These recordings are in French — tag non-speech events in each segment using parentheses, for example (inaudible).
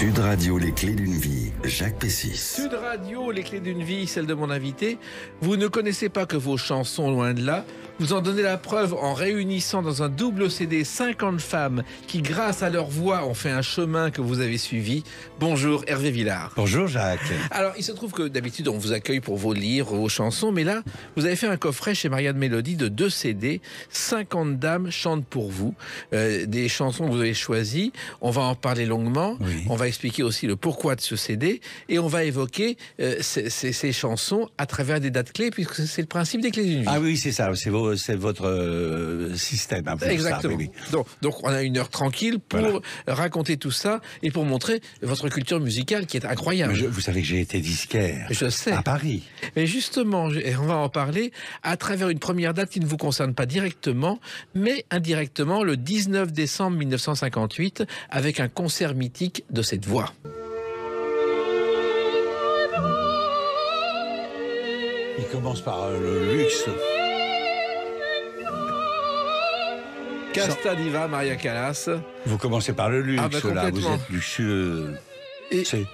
Sud Radio, les clés d'une vie, Jacques Pessis. Sud Radio, les clés d'une vie, celle de mon invité. Vous ne connaissez pas que vos chansons, loin de là. Vous en donnez la preuve en réunissant dans un double CD 50 femmes qui, grâce à leur voix, ont fait un chemin que vous avez suivi. Bonjour Hervé Villard. Bonjour Jacques. Alors, il se trouve que d'habitude, on vous accueille pour vos livres, vos chansons, mais là, vous avez fait un coffret chez Marianne Mélodie de deux CD. 50 dames chantent pour vous. Euh, des chansons que vous avez choisies. On va en parler longuement. On va expliquer aussi le pourquoi de ce CD. Et on va évoquer euh, ces, chansons à travers des dates clés, puisque c'est le principe des clés d'une Ah oui, c'est ça. C'est c'est votre euh, système. Hein, Exactement. Donc, on a une heure tranquille pour raconter tout ça et pour montrer votre culture musicale qui est incroyable. vous savez que j'ai été disquaire. À Paris. Mais justement, on va en parler à travers une première date qui ne vous concerne pas directement, mais indirectement le 19 décembre 1958 avec un concert mythique de cette voix. Il commence par euh, le luxe. Diva, Maria Callas. Vous commencez par le luxe, ah, ben, là. Vous êtes luxueux.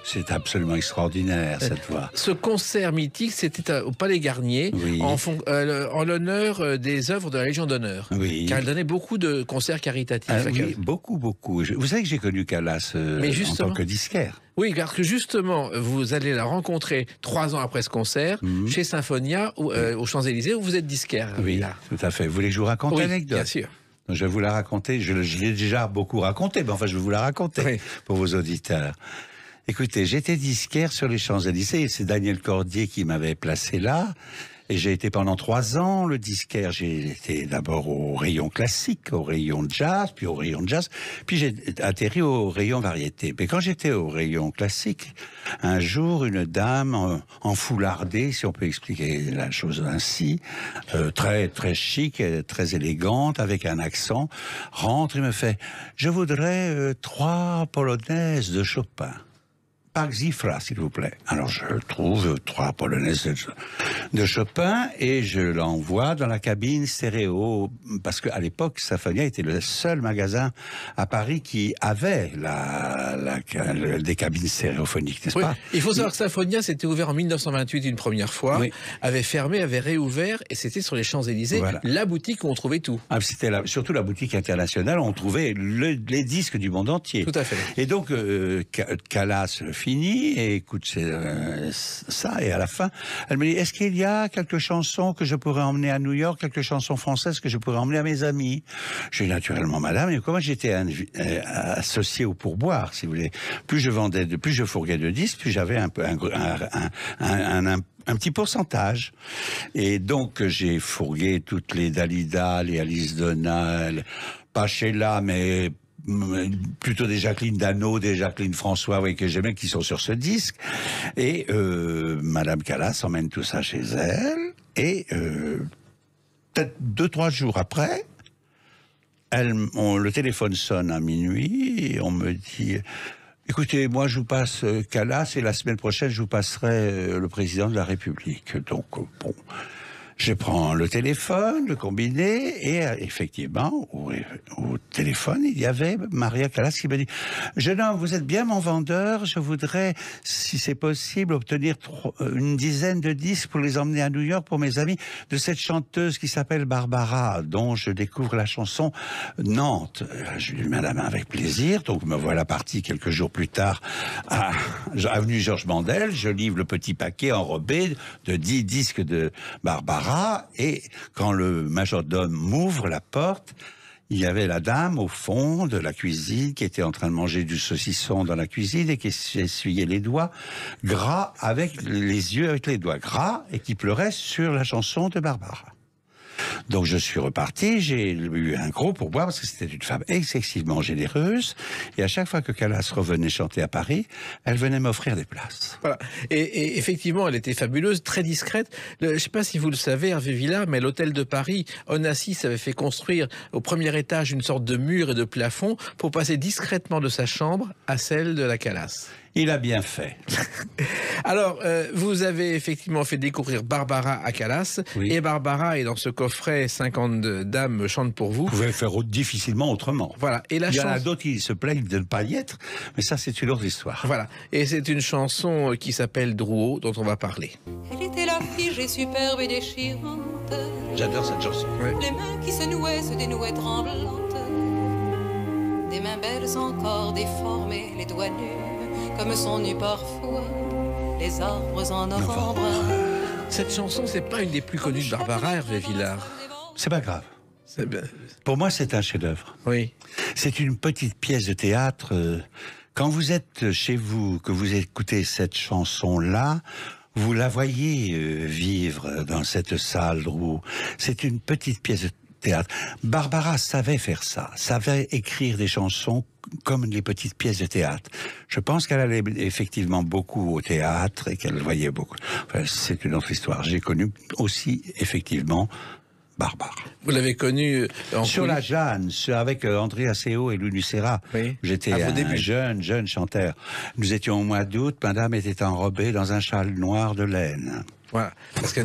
C'est absolument extraordinaire cette voix. Ce concert mythique, c'était euh, au Palais Garnier, en, euh, en l'honneur euh, des œuvres de la Légion d'honneur. Oui. Car elle donnait beaucoup de concerts caritatifs. Ah oui, beaucoup, beaucoup. Vous savez que j'ai connu Callas en tant que disquaire. Oui, car que justement, vous allez la rencontrer trois ans après ce concert, mhm. chez Symphonia, aux Champs-Élysées, où vous êtes disquaire. Oui, là. tout à fait. Vous voulez que je vous raconte l'anecdote Bien sûr. Je vais vous la raconter. Je, l'ai déjà beaucoup raconté, mais enfin, je vais vous la raconter pour vos auditeurs. Écoutez, j'étais disquaire sur les Champs-Élysées et c'est Daniel Cordier qui m'avait placé là. Et j'ai été pendant trois ans le disquaire. J'ai été d'abord au rayon classique, au rayon jazz, puis au rayon jazz, puis j'ai atterri au rayon variété. Mais quand j'étais au rayon classique, un jour, une dame en, foulardée, si on peut expliquer la chose ainsi, euh, très très chic, très élégante, avec un accent, rentre et me fait :« Je voudrais euh, trois polonaises de Chopin. » Zifra s'il vous plaît. Alors je trouve trois polonaises de Chopin et je l'envoie dans la cabine stéréo parce qu'à l'époque, Saphonia était le seul magasin à Paris qui avait la, des cabines stéréophoniques, n'est-ce pas Il faut savoir que Safania s'était ouvert en 1928 une première fois, avait fermé, avait réouvert et c'était sur les Champs-Élysées la boutique où on trouvait tout. Ah, c'était surtout la boutique internationale on trouvait les disques du monde entier. Tout à fait. Et donc, euh, Calas, le et écoute euh, ça. Et à la fin, elle me dit Est-ce qu'il y a quelques chansons que je pourrais emmener à New York, quelques chansons françaises que je pourrais emmener à mes amis Je suis naturellement, madame. Et comment j'étais euh, associé au pourboire, si vous voulez. Plus je vendais, plus je fourguais de disques, plus j'avais un peu un, un petit pourcentage. Et donc, j'ai fourgué toutes les Dalida, les Alice Donald, pas Sheila, mais plutôt des Jacqueline Dano, des Jacqueline François, oui, que j'aimais, qui sont sur ce disque. Et euh, Madame Callas emmène tout ça chez elle. Et euh, peut-être deux, trois jours après, elle, le téléphone sonne à minuit on me dit Écoutez, moi je vous passe euh, Callas, et la semaine prochaine je vous passerai euh, le président de la République. Donc bon, je prends le téléphone, le combiné, et euh, effectivement, au, téléphone, il y avait Maria Callas qui me dit Jeune homme, vous êtes bien mon vendeur, je voudrais, si c'est possible, obtenir euh, une dizaine de disques pour les emmener à New York pour mes amis de cette chanteuse qui s'appelle Barbara, dont je découvre la chanson Nantes. Je lui mets la main avec plaisir, donc me voilà parti quelques jours plus tard à avenue Georges Mandel. Je livre le petit paquet enrobé de dix disques de Barbara et quand le majordome m'ouvre la porte, il y avait la dame au fond de la cuisine qui était en train de manger du saucisson dans la cuisine et qui essuyait les doigts, gras avec les yeux avec les doigts gras et qui pleurait sur la chanson de Barbara. Donc je suis reparti, j'ai eu un gros pourboire parce que c'était une femme excessivement généreuse. Et à chaque fois que Calas revenait chanter à Paris, elle venait m'offrir des places. Et, effectivement, elle était fabuleuse, très discrète. je ne sais pas si vous le savez, Hervé Villa, mais l'hôtel de Paris, Onassis avait fait construire au premier étage une sorte de mur et de plafond pour passer discrètement de sa chambre à celle de la Calas. Il a bien fait. (laughs) Alors, euh, vous avez effectivement fait découvrir Barbara à Calas. Et Barbara est dans ce coffret 52 dames chantent pour vous. Vous pouvez faire difficilement autrement. Voilà. Et Il y en a d'autres qui se plaignent de ne pas y être, mais ça, c'est une autre histoire. Voilà. Et c'est une chanson qui s'appelle Drouot, dont on va parler. Elle était la figée superbe et déchirante. J'adore cette chanson. Les mains qui se nouaient se dénouaient tremblantes. Des mains belles encore déformées, les doigts nus comme sont parfois les arbres en novembre. Cette chanson, c'est pas une des plus connues de Barbara Hervé Villard. C'est pas grave. Pour moi, c'est un chef-d'œuvre. Oui. C'est une petite pièce de théâtre. Quand vous êtes chez vous, que vous écoutez cette chanson-là, vous la voyez euh, vivre dans cette salle où c'est une petite pièce de théâtre. Barbara savait faire ça, savait écrire des chansons comme les petites pièces de théâtre. Je pense qu'elle allait effectivement beaucoup au théâtre et qu'elle voyait beaucoup. c'est une autre histoire. J'ai connu aussi effectivement Barbara. Vous l'avez connue... Euh, sur la Jeanne, avec euh, André Asseo et Lulu Serra. J'étais un jeune, jeune chanteur. Nous étions au mois d'août. Madame était enrobée dans un châle noir de laine. Voilà. Parce que...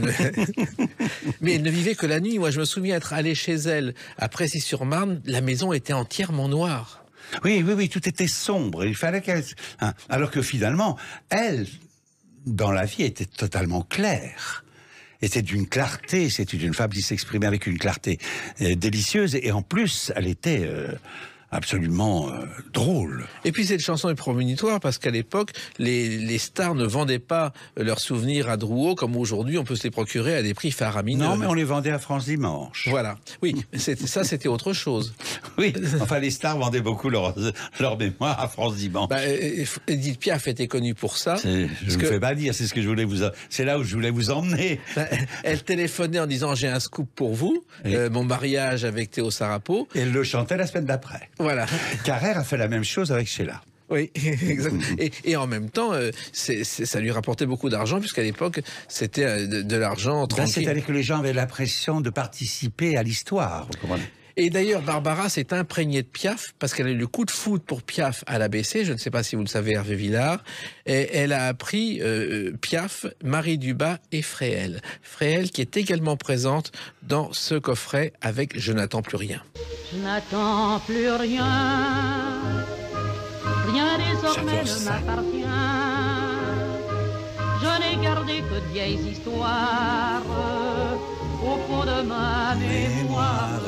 (laughs) mais elle ne vivait que la nuit. Moi, je me souviens être allé chez elle à Précy-sur-Marne. La maison était entièrement noire. Oui, oui, oui, tout était sombre. Il fallait qu'elle. Hein. Alors que finalement, elle, dans la vie, était totalement claire était d'une clarté. C'était une femme qui s'exprimait avec une clarté euh, délicieuse et en plus, elle était euh, absolument euh, drôle. Et puis cette chanson est promonitoire parce qu'à l'époque, les, stars ne vendaient pas leurs souvenirs à Drouot comme aujourd'hui on peut se les procurer à des prix faramineux. Non, mais on les vendait à France Dimanche. Voilà. Oui, (laughs) ça c'était autre chose. oui, enfin les stars vendaient beaucoup leurs leur mémoire à France Dimanche. Bah, Edith Piaf était connue pour ça. Je ne que... fais pas dire, c'est ce que je voulais vous... C'est là où je voulais vous emmener. Bah, elle téléphonait en disant j'ai un scoop pour vous, euh, mon mariage avec Théo Sarapo. Et elle le chantait la semaine d'après. Voilà. Carrère a fait la même chose avec Sheila. Oui, (laughs) exactement. Et, en même temps, euh, ça lui rapportait beaucoup d'argent, puisqu'à l'époque, c'était euh, de, l'argent ben, tranquille. C'est-à-dire que les gens avaient l'impression de participer à l'histoire, et d'ailleurs, Barbara s'est imprégnée de Piaf parce qu'elle a eu le coup de foot pour Piaf à l'ABC. Je ne sais pas si vous le savez, Hervé Villard. Et elle a appris euh, euh, Piaf, Marie Dubas et Fréhel. Fréhel qui est également présente dans ce coffret avec Je n'attends plus rien. Je n'attends plus rien. Rien désormais ne m'appartient. Je n'ai gardé que vieilles histoires au fond de ma mémoire.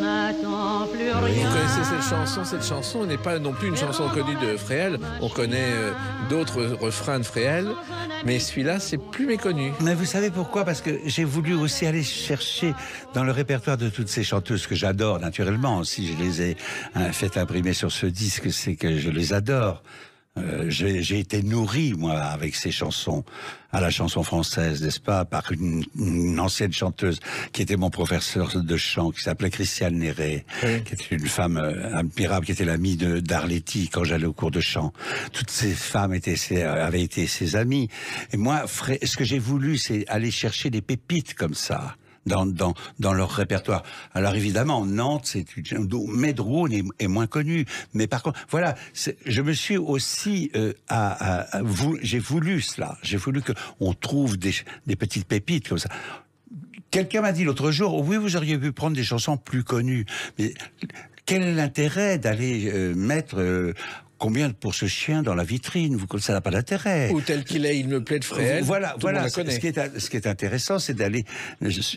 Vous connaissez cette chanson Cette chanson n'est pas non plus une chanson connue de Fréhel. On connaît euh, d'autres refrains de Fréhel, mais celui-là, c'est plus méconnu. Mais vous savez pourquoi Parce que j'ai voulu aussi aller chercher dans le répertoire de toutes ces chanteuses que j'adore naturellement. Si je les ai euh, fait imprimer sur ce disque, c'est que je les adore. Euh, j'ai été nourri, moi, avec ces chansons, à la chanson française, n'est-ce pas, par une, ancienne chanteuse qui était mon professeur de chant, qui s'appelait Christiane Néré, qui était une femme euh, admirable, qui était l'amie d'Arletty quand j'allais au cours de chant. Toutes ces femmes étaient euh, avaient été ses amies. Et moi, ce que j'ai voulu, c'est aller chercher des pépites comme ça dans, dans, dans leur répertoire. Alors évidemment, Nantes, c'est une... est, est, moins connu. Mais par contre, voilà, je me suis aussi... Euh, à, j'ai voulu cela. J'ai voulu qu'on trouve des, petites pépites comme ça. Quelqu'un m'a dit l'autre jour, oui, vous auriez pu prendre des chansons plus connues. Mais quel est l'intérêt d'aller euh, mettre euh, combien pour ce chien dans la vitrine Vous ça n'a pas d'intérêt. Ou tel qu'il est, il me plaît de frère. Voilà, voilà. Ce qui, est, intéressant, c'est d'aller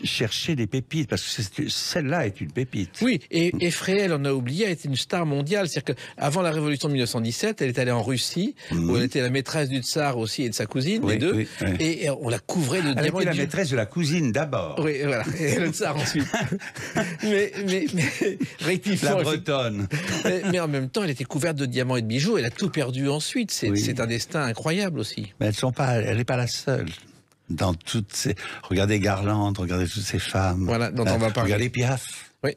chercher des pépites parce que celle-là est une pépite. Oui, et, et Fréhel, on a oublié, était une star mondiale. C'est-à-dire qu'avant la Révolution de 1917, elle est allée en Russie où elle était la maîtresse du tsar aussi et de sa cousine, les deux, et on la couvrait de diamants. Elle était la maîtresse de la cousine d'abord. Oui, voilà, et le tsar ensuite. (laughs) mais, mais, (laughs) La bretonne. Mais, en même temps, elle était couverte de diamants et de elle a tout perdu ensuite. C'est un destin incroyable aussi. Mais elles sont pas, elle n'est pas la seule dans toutes ces. Regardez Garland, regardez toutes ces femmes. Voilà, dont on va parler. Regardez Piaf. Oui.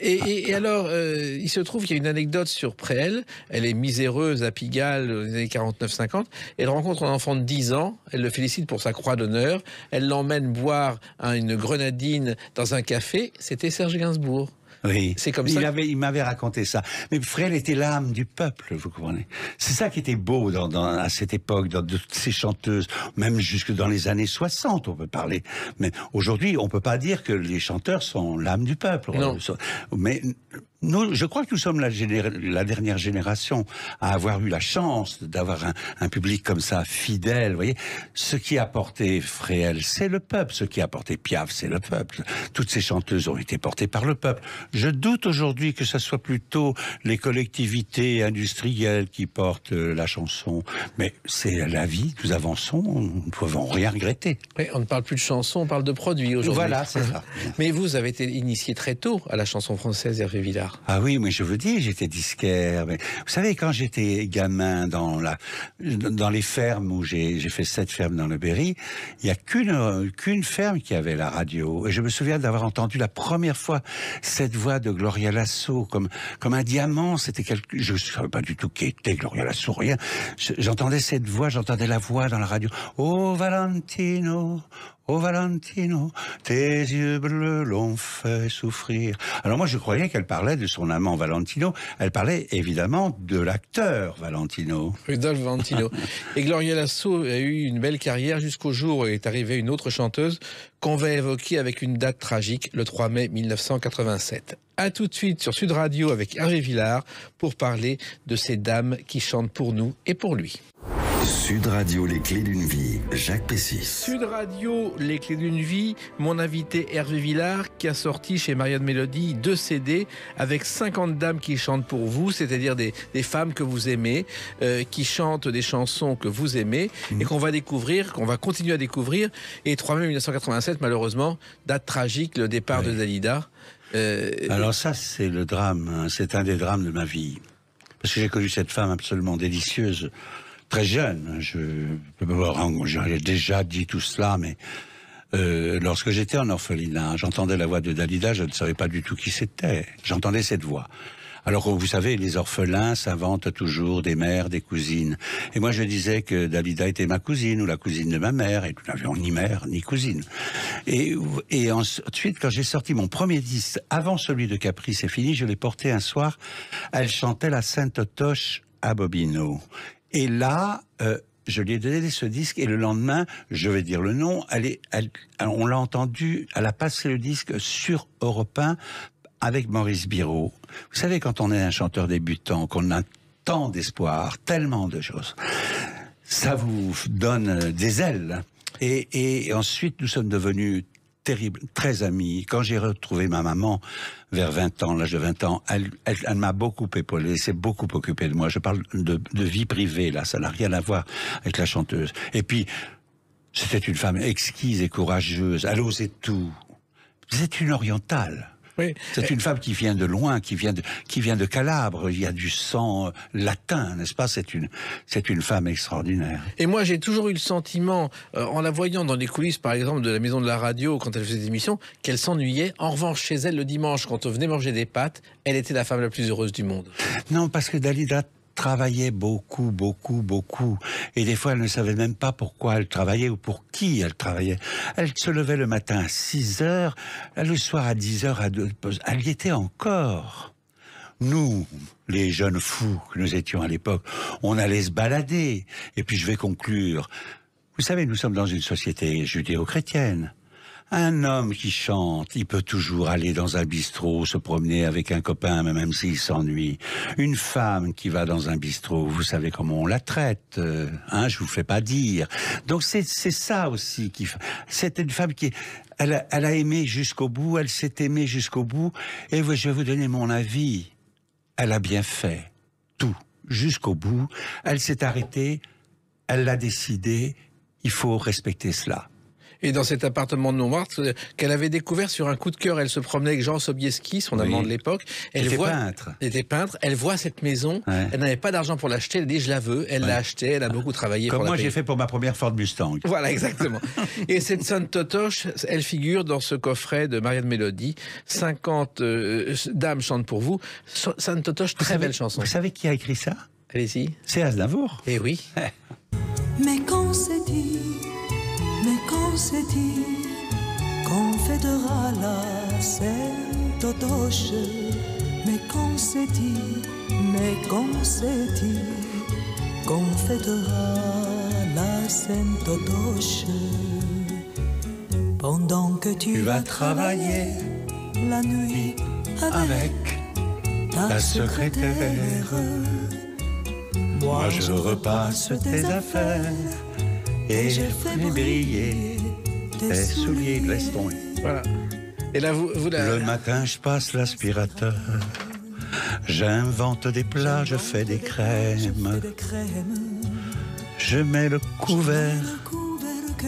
Et, alors, euh, il se trouve qu'il y a une anecdote sur Préel. Elle est miséreuse à Pigalle aux années 49-50. Elle rencontre un enfant de 10 ans. Elle le félicite pour sa croix d'honneur. Elle l'emmène boire une grenadine dans un café. C'était Serge Gainsbourg. Oui. C'est comme ça. Il, avait, m'avait raconté ça. Mais Frêle était l'âme du peuple, vous comprenez. C'est ça qui était beau à cette époque, dans toutes ces chanteuses, même jusque dans les années 60, on peut parler. Mais aujourd'hui, on peut pas dire que les chanteurs sont l'âme du peuple. Non. Mais je crois que nous sommes la, dernière génération à avoir eu la chance d'avoir un, public comme ça, fidèle. voyez, ce qui a porté Fréhel, c'est le peuple. Ce qui a porté Piaf, c'est le peuple. Toutes ces chanteuses ont été portées par le peuple. Je doute aujourd'hui que ce soit plutôt les collectivités industrielles qui portent euh, la chanson. Mais c'est la vie, nous avançons, nous ne pouvons rien regretter. on ne parle plus de chanson, on parle de produits aujourd'hui. Voilà, c'est ça. (laughs) Mais vous avez été initié très tôt à la chanson française, Hervé Villard. Ah oui, mais je vous dis, j'étais disquaire. Mais vous savez, quand j'étais gamin dans la, dans les fermes où j'ai fait sept fermes dans le Berry, il n'y a qu'une qu'une ferme qui avait la radio. Et je me souviens d'avoir entendu la première fois cette voix de Gloria Lasso comme comme un diamant. C'était quelque, je savais pas du tout qui était Gloria Lasso, rien. J'entendais cette voix, j'entendais la voix dans la radio. Oh Valentino, Oh Valentino, tes yeux bleus l'ont fait souffrir. Alors moi je croyais qu'elle parlait de son amant Valentino, elle parlait évidemment de l'acteur Valentino. Rudolf Valentino. (laughs) Et Gloria Lasso a eu une belle carrière jusqu'au jour où est arrivée une autre chanteuse qu'on va évoquer avec une date tragique, le 3 mai 1987. A tout de suite sur Sud Radio avec Hervé Villard pour parler de ces dames qui chantent pour nous et pour lui. Sud Radio, les clés d'une vie, Jacques Pessis. Sud Radio, les clés d'une vie, mon invité Hervé Villard qui a sorti chez Marianne Mélodie deux CD avec 50 dames qui chantent pour vous, c'est-à-dire des, femmes que vous aimez, euh, qui chantent des chansons que vous aimez et mhm. qu'on va découvrir, qu'on va continuer à découvrir. Et 3 mai 1987, malheureusement, date tragique, le départ de Dalida. Euh, Alors ça, c'est le drame, hein. c'est un des drames de ma vie. Parce que j'ai connu cette femme absolument délicieuse très jeune. Hein, je j'ai déjà dit tout cela, mais euh, lorsque j'étais en orphelinat, j'entendais la voix de Dalida, je ne savais pas du tout qui c'était. J'entendais cette voix. Alors vous savez, les orphelins s'inventent toujours des mères, des cousines. Et moi je disais que Dalida était ma cousine ou la cousine de ma mère, et nous n'avions ni mère ni cousine. Et, et ensuite, quand j'ai sorti mon premier disque, avant celui de Caprice et fini, je l'ai porté un soir, elle chantait la Sainte Toche à Bobino. Et là, euh, je lui ai donné ce disque et le lendemain, je vais dire le nom, on l'a entendu, elle a passé le disque sur Europe avec Maurice Biro. Vous savez, quand on est un chanteur débutant, qu'on a tant d'espoir, tellement de choses, ça vous donne des ailes. et ensuite, nous sommes devenus terrible, très amie. Quand j'ai retrouvé ma maman vers 20 ans, l'âge de 20 ans, elle, m'a beaucoup épaulé, s'est beaucoup occupée de moi. Je parle de, vie privée, là, ça n'a rien à voir avec la chanteuse. Et puis, c'était une femme exquise et courageuse, elle osait tout. C'est une orientale. C'est une femme qui vient de loin, qui vient de, qui vient de Calabre. Il y a du sang euh, latin, n'est-ce pas C'est une, c'est une femme extraordinaire. Et moi, j'ai toujours eu le sentiment, euh, en la voyant dans les coulisses, par exemple, de la maison de la radio, quand elle faisait des émissions, qu'elle s'ennuyait. En revanche, chez elle, le dimanche, quand on venait manger des pâtes, elle était la femme la plus heureuse du monde. Non, parce que Dalida travaillait beaucoup, beaucoup, beaucoup. Et des fois, elle ne savait même pas pourquoi elle travaillait ou pour qui elle travaillait. Elle se levait le matin à 6 heures, le soir à 10 heures, elle y était encore. Nous, les jeunes fous que nous étions à l'époque, on allait se balader. Et puis je vais conclure. Vous savez, nous sommes dans une société judéo-chrétienne. Un homme qui chante, il peut toujours aller dans un bistrot, se promener avec un copain, même s'il s'ennuie. Une femme qui va dans un bistrot, vous savez comment on la traite, euh, hein, je vous fais pas dire. Donc c'est ça aussi qui... C'était une femme qui... Elle a, elle a aimé jusqu'au bout, elle s'est aimée jusqu'au bout, et je vais vous donner mon avis. Elle a bien fait, tout, jusqu'au bout. Elle s'est arrêtée, elle l'a décidé, il faut respecter cela et dans cet appartement de Montmartre euh, qu'elle avait découvert sur un coup de cœur. Elle se promenait avec Jean Sobieski, son amant de l'époque. Elle était peintre. Elle était peintre. Elle voit cette maison. Elle n'avait pas d'argent pour l'acheter. Elle dit je la veux. Elle l'a achetée. Elle a beaucoup travaillé. Comme moi j'ai fait pour ma première Ford Mustang. (laughs) Voilà exactement. (laughs) et cette Sainte Totoche, elle figure dans ce coffret de Marianne Mélodie. 50 euh, euh, dames chantent pour vous. Sainte Totoche, très belle chanson. Vous savez qui a écrit ça Allez-y. C'est Aznavour. Eh oui. (laughs) Mais quand c'est dit mais quand c'est dit qu'on fêtera la Sainte Otoche, mais quand c'est dit, mais qu'on c'est dit qu'on fêtera la Sainte Otoche, pendant que tu, vas travailler la nuit avec, ta, secrétaire, moi je repasse tes affaires et, je fais briller tes souliers laisse Voilà. Et là, vous, vous Le matin, je passe l'aspirateur. J'invente des plats, je fais des crèmes. Je mets le couvert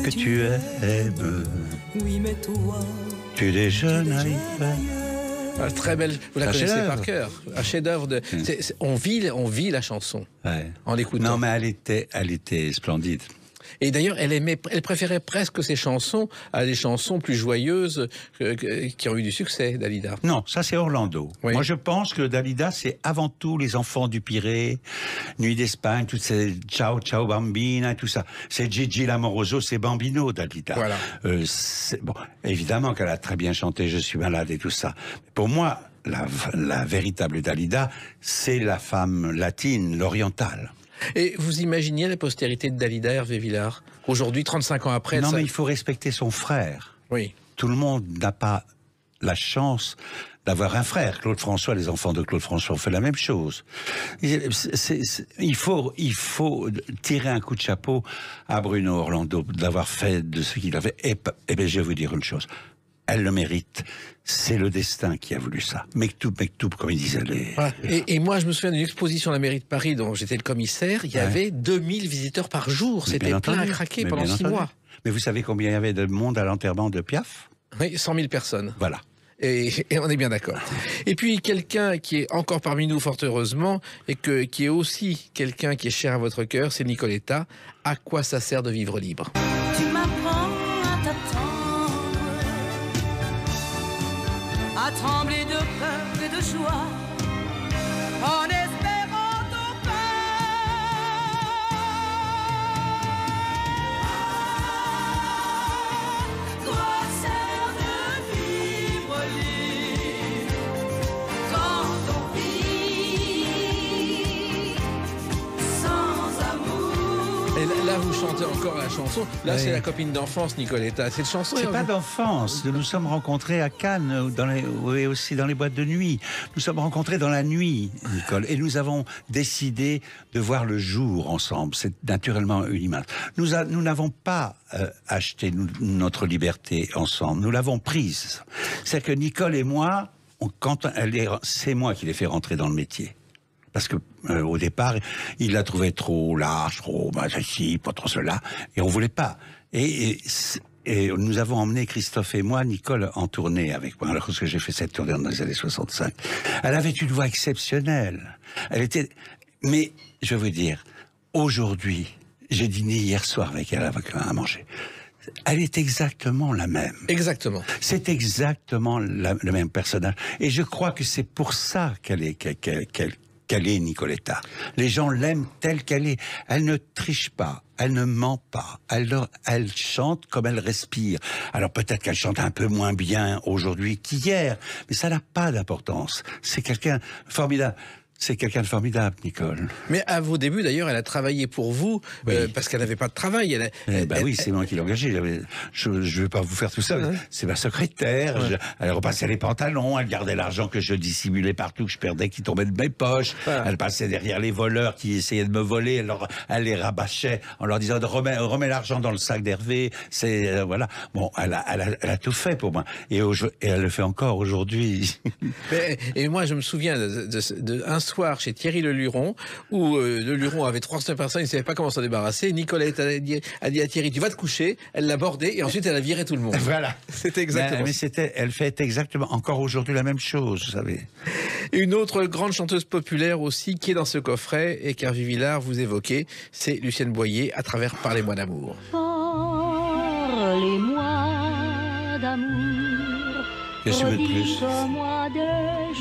que tu aimes. Oui, mais toi, tu déjeunes à ah, très belle. Vous la un connaissez par cœur. Un chef-d'œuvre. De... Hum. On vit, on vit la chanson en l'écoutant. Non, mais elle était, elle était splendide. Et d'ailleurs, elle, elle préférait presque ses chansons à des chansons plus joyeuses euh, qui ont eu du succès, Dalida. Non, ça c'est Orlando. Moi je pense que Dalida c'est avant tout les enfants du Pirée, Nuit d'Espagne, toutes ces Ciao Ciao Bambina, et tout ça. C'est Gigi Lamoroso, c'est Bambino Dalida. Voilà. Euh, évidemment qu'elle a très bien chanté Je suis malade et tout ça. Pour moi, la véritable Dalida, c'est la femme latine, l'orientale. Et vous imaginez la postérité de Dalida Hervé Villard Aujourd'hui, 35 ans après... Non, mais il faut respecter son frère. Oui. Tout le monde n'a pas la chance d'avoir un frère. Claude François, les enfants de Claude François ont fait la même chose. il, faut, il faut tirer un coup de chapeau à Bruno Orlando d'avoir fait de ce qu'il avait. Et, et bien, je vais vous dire une chose elle le mérite. C'est le destin qui a voulu ça. Mektoub, Mektoub, comme ils disaient Et, moi, je me souviens d'une exposition à la mairie de Paris dont j'étais le commissaire. Il y avait 2000 visiteurs par jour. C'était plein à craquer pendant six mois. Mais vous savez combien il y avait de monde à l'enterrement de Piaf Oui, 100 000 personnes. Voilà. Et, on est bien d'accord. Et puis quelqu'un qui est encore parmi nous, fort heureusement, et qui est aussi quelqu'un qui est cher à votre cœur, c'est Nicoletta. À quoi ça sert de vivre libre trembler de peur et de joie encore la chanson. Là, c'est la copine d'enfance, Nicoletta. Cette chanson. C'est hein, pas d'enfance. Nous nous sommes rencontrés à Cannes dans les, aussi dans les boîtes de nuit. Nous sommes rencontrés dans la nuit, Nicole, et nous avons décidé de voir le jour ensemble. C'est naturellement une image. Nous n'avons pas euh, acheté notre liberté ensemble. Nous l'avons prise. C'est que Nicole et moi, quand c'est moi qui l'ai fait rentrer dans le métier. Parce que euh, au départ, il la trouvait trop large, trop ben, pas trop cela, et on voulait pas. Et, nous avons emmené Christophe et moi, Nicole, en tournée avec moi, Alors que j'ai fait cette tournée dans les années 65. Elle avait une voix exceptionnelle. Elle était, mais je veux dire, aujourd'hui, j'ai dîné hier soir avec elle, avec à manger elle est exactement la même. Exactement. C'est exactement le même personnage. Et je crois que c'est pour ça qu'elle est, qu'elle, qu'elle est, Nicoletta. Les gens l'aiment telle qu'elle est. Elle ne triche pas, elle ne ment pas, elle, elle chante comme elle respire. Alors peut-être qu'elle chante un peu moins bien aujourd'hui qu'hier, mais ça n'a pas d'importance. C'est quelqu'un formidable. C'est quelqu'un de formidable, Nicole. Mais à vos débuts, d'ailleurs, elle a travaillé pour vous euh, parce qu'elle n'avait pas de travail. Elle eh ben oui, c'est moi qui l'ai engagée. Je ne vais pas vous faire tout ça. C'est ma secrétaire. elle repassait les pantalons. Elle gardait l'argent que je dissimulais partout, que je perdais, qui tombait de mes poches. Elle passait derrière les voleurs qui essayaient de me voler. Elle, elle les rabâchait en leur disant remets, l'argent dans le sac d'Hervé. C'est euh, voilà. Bon, elle a, tout fait pour moi et, elle le fait encore aujourd'hui. et moi, je me souviens de, de, soir chez Thierry Leluron, où Le euh, Leluron avait 300 personnes, il ne savait pas comment s'en débarrasser. Nicolette a dit, à Thierry, tu vas te coucher. Elle l'a bordé et ensuite elle a viré tout le monde. Voilà. (laughs) C'était exactement. Mais, elle fait exactement encore aujourd'hui la même chose, vous savez. Une autre grande chanteuse populaire aussi qui est dans ce coffret et qu'Hervé Villard vous évoquait, c'est Lucienne Boyer à travers Parlez-moi d'amour. Parlez-moi d'amour discours, pas là de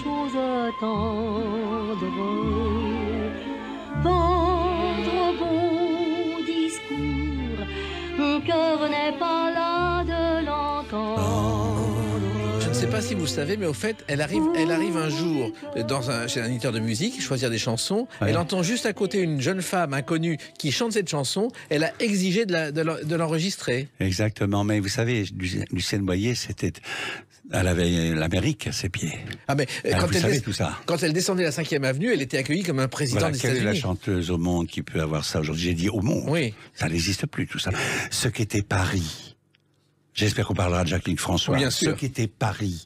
Je ne sais pas si vous savez, mais au fait, elle arrive, elle arrive un jour dans un, chez un éditeur de musique, choisir des chansons. Elle entend juste à côté une jeune femme inconnue qui chante cette chanson. Elle a exigé de l'enregistrer. Exactement, mais vous savez, Lucienne Boyer, c'était elle avait l'Amérique à ses pieds. Ah mais euh, ah, quand, elle quand elle descendait la 5e avenue, elle était accueillie comme un président des États-Unis. la chanteuse au monde qui peut avoir ça aujourd'hui J'ai dit au monde. Oui. Ça n'existe plus tout ça. Ce qu'était Paris. J'espère qu'on parlera de Jacqueline François. Bien sûr. Ce qu'était Paris.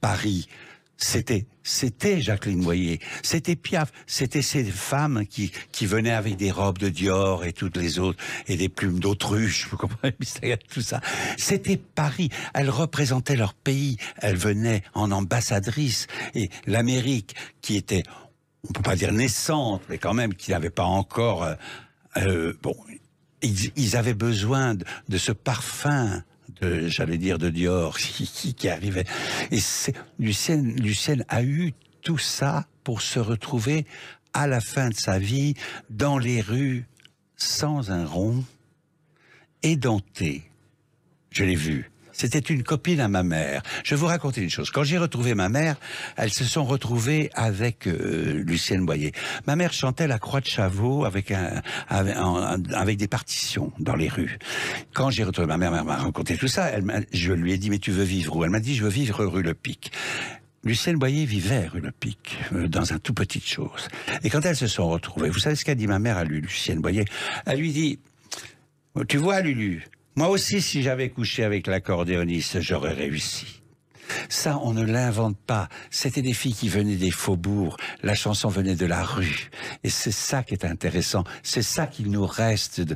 Paris c'était, c'était Jacqueline Boyer, c'était Piaf, c'était ces femmes qui, qui venaient avec des robes de Dior et toutes les autres, et des plumes d'autruche, vous comprenez, (laughs) tout ça. C'était Paris. Elles représentaient leur pays. Elles venaient en ambassadrice. Et l'Amérique, qui était, on peut pas dire naissante, mais quand même, qui n'avait pas encore, euh, euh, bon, ils, avaient besoin de ce parfum j'allais dire, de Dior (laughs) qui, qui arrivait. Et Lucienne, Lucienne a eu tout ça pour se retrouver à la fin de sa vie dans les rues sans un rond, édenté. Je l'ai vu. C'était une copine à ma mère. Je vais vous raconter une chose. Quand j'ai retrouvé ma mère, elles se sont retrouvées avec euh, Lucienne Boyer. Ma mère chantait la Croix de Chaveau avec, des partitions dans les rues. Quand j'ai retrouvé ma mère, ma mère m'a raconté tout ça. je lui ai dit, mais tu veux vivre où Elle m'a dit, je veux vivre rue Le Pic. Lucienne Boyer vivait rue Le Pic, euh, dans un tout petit chose. Et quand elles se sont retrouvées, vous savez ce qu'a dit ma mère à Lucienne Boyer Elle lui dit, tu vois Lulu, moi aussi, si j'avais couché avec l'accordéoniste, j'aurais réussi. Ça, on ne l'invente pas. C'était des filles qui venaient des faubourgs. La chanson venait de la rue. Et c'est ça qui est intéressant. C'est ça qu'il nous reste, de,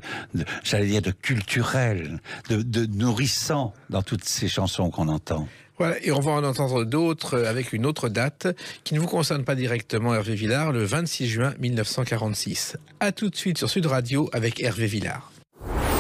j'allais dire, de culturel, de, de nourrissant dans toutes ces chansons qu'on entend. Voilà, et on va en entendre d'autres euh, avec une autre date qui ne vous concerne pas directement, Hervé Villard, le 26 juin 1946. À tout de suite sur Sud Radio avec Hervé Villard.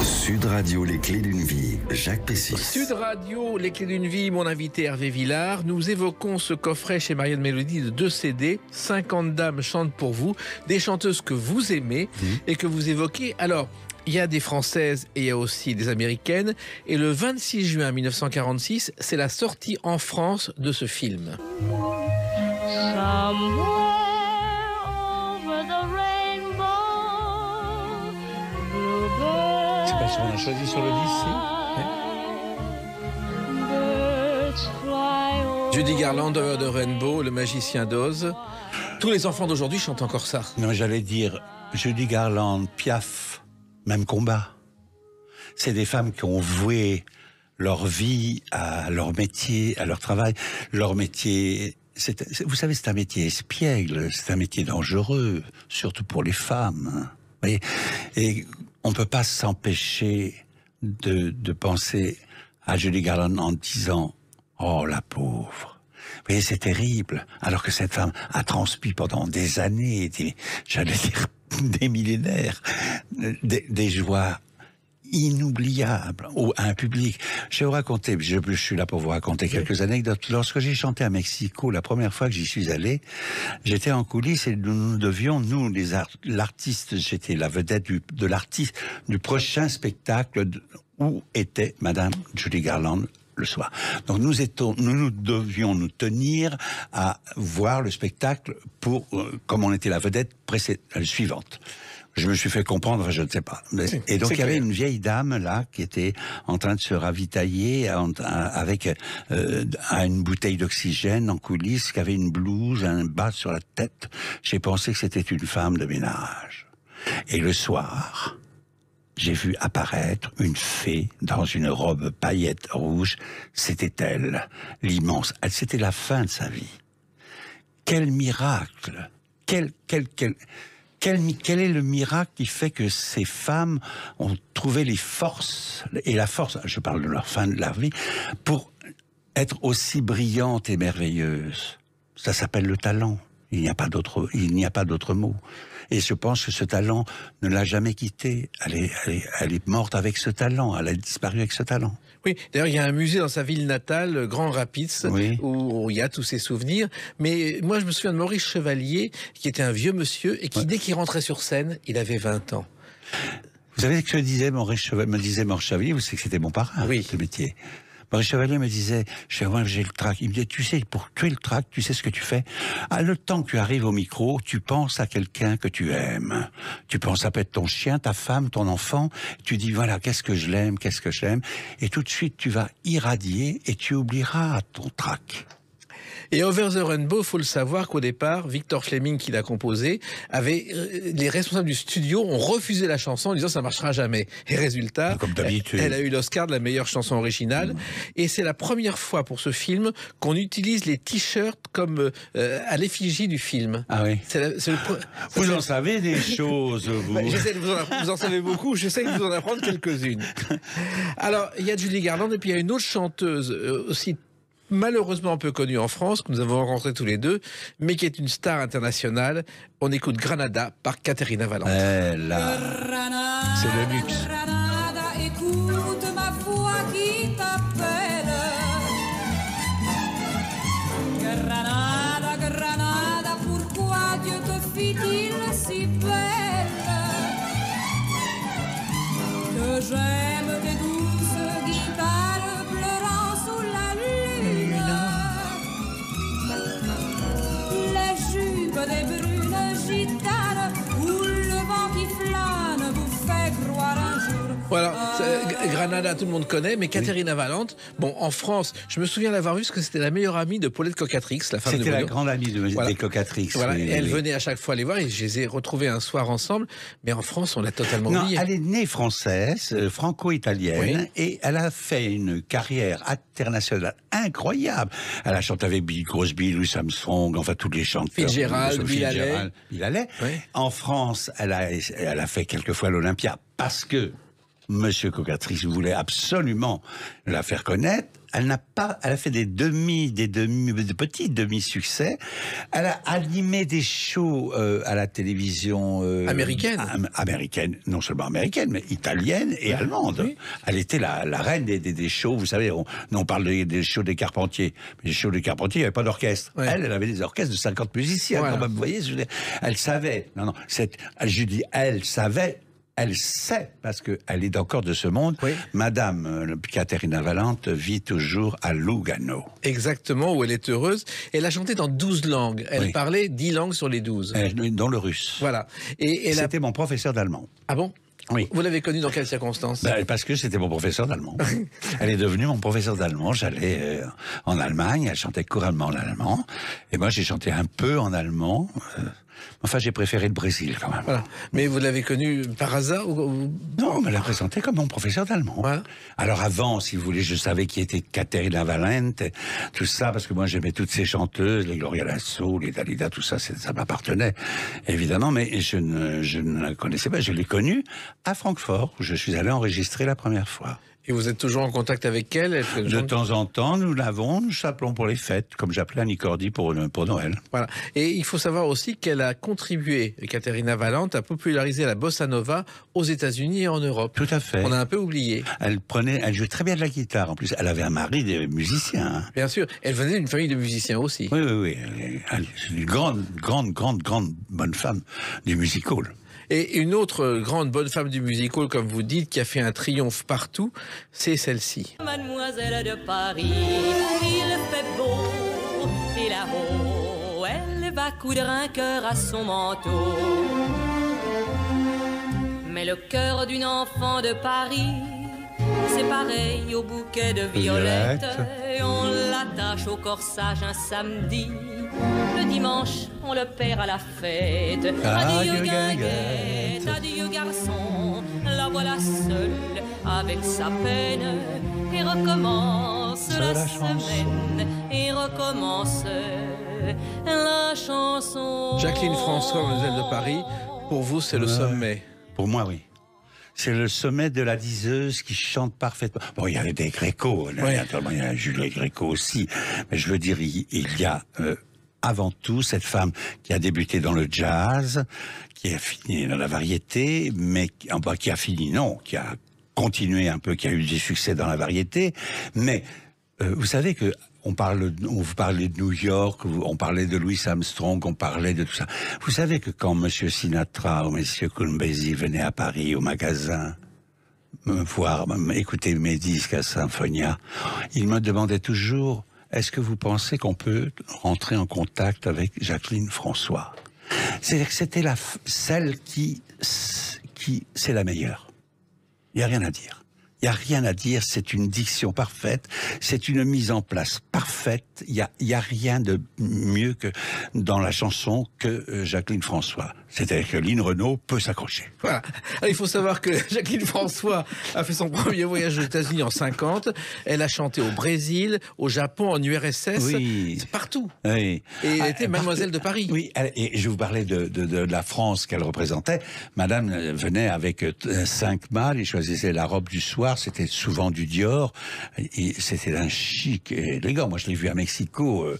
Sud Radio, les clés d'une vie, Jacques Pessis. Sud Radio, les clés d'une vie, mon invité Hervé Villard. Nous évoquons ce coffret chez Marianne Mélodie de deux CD. 50 dames chantent pour vous, des chanteuses que vous aimez mmh. et que vous évoquez. Alors, il y a des Françaises et il y a aussi des Américaines. Et le 26 juin 1946, c'est la sortie en France de ce film. Bah, on qu'on a choisi sur le 10, Judy Garland, de Rainbow, le magicien d'Oz. Tous les enfants d'aujourd'hui chantent encore ça. Non, j'allais dire Judy Garland, Piaf, même combat. C'est des femmes qui ont voué leur vie à leur métier, à leur travail. Leur métier vous savez, c'est un métier espiègle, c'est un métier dangereux, surtout pour les femmes. et on ne peut pas s'empêcher de, de, penser à Julie Garland en disant Oh la pauvre Vous voyez, c'est terrible. Alors que cette femme a transpi pendant des années, j'allais dire (laughs) des millénaires, des joies inoubliable ou à un public. Je vais vous raconter, je, suis là pour vous raconter quelques anecdotes. Lorsque j'ai chanté à Mexico, la première fois que j'y suis allé, j'étais en coulisses et nous, devions, nous, les l'artiste, j'étais la vedette de l'artiste du prochain spectacle où était Madame Julie Garland le soir. Donc nous étions, nous, devions nous tenir à voir le spectacle pour euh, comme on était la vedette précédente, euh, suivante. Je me suis fait comprendre, je ne sais pas. et donc il y avait une vieille dame là qui était en train de se ravitailler euh, avec euh, une bouteille d'oxygène en coulisses, qui avait une blouse, un bas sur la tête. J'ai pensé que c'était une femme de ménage. Et le soir, j'ai vu apparaître une fée dans une robe paillette rouge. C'était elle, l'immense. Elle, c'était la fin de sa vie. Quel miracle! Quel, quel, quel quel, est le miracle qui fait que ces femmes ont trouvé les forces, et la force, je parle de leur fin de leur vie, pour être aussi brillantes et merveilleuses Ça s'appelle le talent. Il n'y a pas d'autre, il n'y a pas d'autre mot. Et je pense que ce talent ne l'a jamais quitté. Elle elle est morte avec ce talent. Elle a disparu avec ce talent. Oui, d'ailleurs, il y a un musée dans sa ville natale, euh, Grand Rapids, où il y a tous ses souvenirs. Mais moi, je me souviens de Maurice Chevalier, qui était un vieux monsieur et qui, dès qu'il rentrait sur scène, il avait 20 ans. Vous savez ce que me disait Maurice Chevalier, vous savez que c'était mon parrain, oui. ce métier. Marie Chevalier me disait, j'ai le trac. Il me disait, tu sais, pour tuer le trac, tu sais ce que tu fais. À le temps que tu arrives au micro, tu penses à quelqu'un que tu aimes. Tu penses à peut-être ton chien, ta femme, ton enfant. Tu dis, voilà, qu'est-ce que je l'aime, qu'est-ce que j'aime. Et tout de suite, tu vas irradier et tu oublieras ton trac. Et Over the Rainbow, faut le savoir qu'au départ, Victor Fleming, qui l'a composé, avait euh, les responsables du studio ont refusé la chanson en disant ça marchera jamais. Et résultat, Comme elle, elle a eu l'Oscar de la meilleure chanson originale. Mmh. Et c'est la première fois pour ce film qu'on utilise les t-shirts comme euh, euh, à l'effigie du film. Ah oui. vous en savez des (laughs) choses, vous. Bah, vous, en, vous en savez beaucoup. J'essaie de vous en apprendre quelques-unes. (laughs) Alors, il y a Julie Garland et puis il y a une autre chanteuse aussi malheureusement peu connue en France, que nous avons rencontrée tous les deux, mais qui est une star internationale. On écoute Granada par Caterina Valente. Eh C'est le luxe. de Voilà, ah. Granada, tout le monde connaît, mais Catherine Avalante Valente, bon, en France, je me souviens d'avoir vu parce que c'était la meilleure amie de Paulette Cocatrix, la femme de C'était la grande amie de des Cocatrix. elle venait à chaque fois les voir et je les ai retrouvés un soir ensemble, mais en France, on l'a totalement oubliée. Elle est née française, euh, franco-italienne, et elle a fait une carrière internationale incroyable. Elle a chanté avec Bill Crosby, Louis Armstrong, enfin tous les chanteurs. Fitzgerald, Bill allait. En France, elle a, elle a fait quelquefois l'Olympia parce que Monsieur Cocatrice voulait absolument la faire connaître. Elle n'a pas, elle a fait des demi, des demi, des petits demi-succès. Elle a animé des shows euh, à la télévision euh, américaine, américaine, non seulement américaine, mais italienne et allemande. Elle était la, reine des, shows. Vous savez, on, parle des, shows des Carpentiers, mais les shows des Carpentiers, il n'y avait pas d'orchestre. Elle, elle avait des orchestres de 50 musiciens. voyez, elle savait. Non, non, cette, je dis, elle savait elle sait, parce qu'elle est encore de ce monde, Madame Catherine euh, Valente vit toujours à Lugano. Exactement, où elle est heureuse. Elle a chanté dans 12 langues. Elle parlait 10 langues sur les 12. dont dans le russe. Voilà. Et, elle C'était mon professeur d'allemand. Ah bon oui. Vous l'avez connue dans quelles circonstances ben, Parce que c'était mon professeur d'allemand. elle est devenue mon professeur d'allemand. J'allais euh, en Allemagne, elle chantait couramment l'allemand. Et moi, j'ai chanté un peu en allemand. Euh, Enfin, j'ai préféré le Brésil quand même. Mais vous l'avez connu par hasard ou... Non, on me l'a présenté comme mon professeur d'allemand. Alors avant, si vous voulez, je savais qui était Caterina Valente, tout ça, parce que moi j'aimais toutes ces chanteuses, les Gloria Lasso, les Dalida, tout ça, ça m'appartenait, évidemment, mais je ne, je ne la connaissais pas. Je l'ai connue à Francfort, où je suis allé enregistrer la première fois. Et vous êtes toujours en contact avec elle, De temps en temps, nous l'avons, nous s'appelons pour les fêtes, comme j'appelais Annie Cordy euh, pour, Noël. Voilà. Et il faut savoir aussi qu'elle a contribué, Catherine Valente, à populariser la bossa nova aux États-Unis et en Europe. Tout à fait. On a un peu oublié. Elle prenait, elle jouait très bien de la guitare. En plus, elle avait un mari de musiciens. Hein. Bien sûr. Elle venait d'une famille de musiciens aussi. Oui, oui, oui. Elle, une grande, grande, grande, grande bonne femme du music et une autre grande bonne femme du musical, comme vous dites, qui a fait un triomphe partout, c'est celle-ci. Mademoiselle de Paris, il fait beau, et là-haut, elle va coudre un cœur à son manteau. Mais le cœur d'une enfant de Paris c'est pareil au bouquet de violettes. Violette. On l'attache au corsage un samedi. Le dimanche, on le perd à la fête. Adieu, adieu garçon. La voilà seule avec sa peine. Et recommence la, semaine. Et recommence la chanson. Jacqueline François, de Paris, pour vous, c'est le euh, sommet. Pour moi, oui c'est le sommet de la diseuse qui chante parfaitement. Bon, il y avait des Gréco, euh, il y a Juliette Gréco aussi, mais je veux dire, il, y a euh, avant tout cette femme qui a débuté dans le jazz, qui a fini dans la variété, mais qui, qui a fini, non, qui a continué un peu, qui a eu des succès dans la variété, mais euh, vous savez que on, vous parlait de New York, on parlait de Louis Armstrong, on parlait de tout ça. Vous savez que quand M. Sinatra ou M. Koumbesi venaient à Paris au magasin me voir, écouter mes disques à Symphonia, ils me demandaient toujours est-ce que vous pensez qu'on peut rentrer en contact avec Jacqueline François C'est-à-dire que c'était celle qui, qui c'est la meilleure. Il n'y a rien à dire. Il n'y a rien à dire, c'est une diction parfaite, c'est une mise en place parfaite il n'y a, y a rien de mieux que dans la chanson que euh, Jacqueline François. C'est-à-dire que Lynn Renault peut s'accrocher. Voilà. il faut savoir que (laughs) Jacqueline François a fait son premier voyage aux États-Unis en 50. Elle a chanté au Brésil, au Japon, en URSS, partout. Et elle ah, était mademoiselle de Paris. Oui, et je vous parlais de, la France qu'elle représentait. Madame euh, venait avec euh, cinq mâles et choisissait la robe du soir. C'était souvent du Dior. C'était un chic élégant. Moi, je l'ai vu à Mexico. Euh,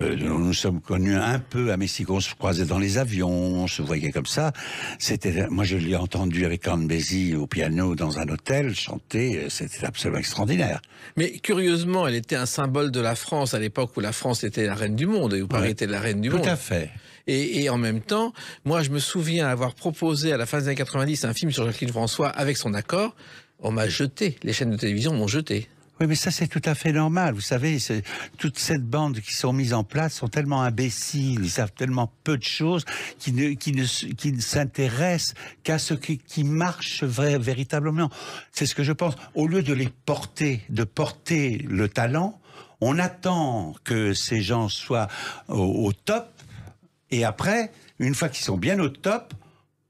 euh, nous nous sommes connus un peu à Mexico, on se croisait dans les avions, on se voyait comme ça. C'était, moi je l'ai entendu avec Anne Bézy au piano dans un hôtel chanter, euh, c'était absolument extraordinaire. Mais curieusement, elle était un symbole de la France à l'époque où la France était la reine du monde et où Paris était la reine du monde. Tout à fait. Et, et, en même temps, moi je me souviens avoir proposé à la fin des années 90 un film sur Jacqueline François avec son accord. On m'a jeté, les chaînes de télévision m'ont jeté. Oui, mais ça, c'est tout à fait normal. Vous savez, toute cette bande qui sont mises en place sont tellement imbéciles, ils savent tellement peu de choses qu'ils ne, qui ne, s'intéressent qu'à ce qui, marche véritablement. C'est ce que je pense. Au lieu de les porter, de porter le talent, on attend que ces gens soient au top, et après, une fois qu'ils sont bien au top,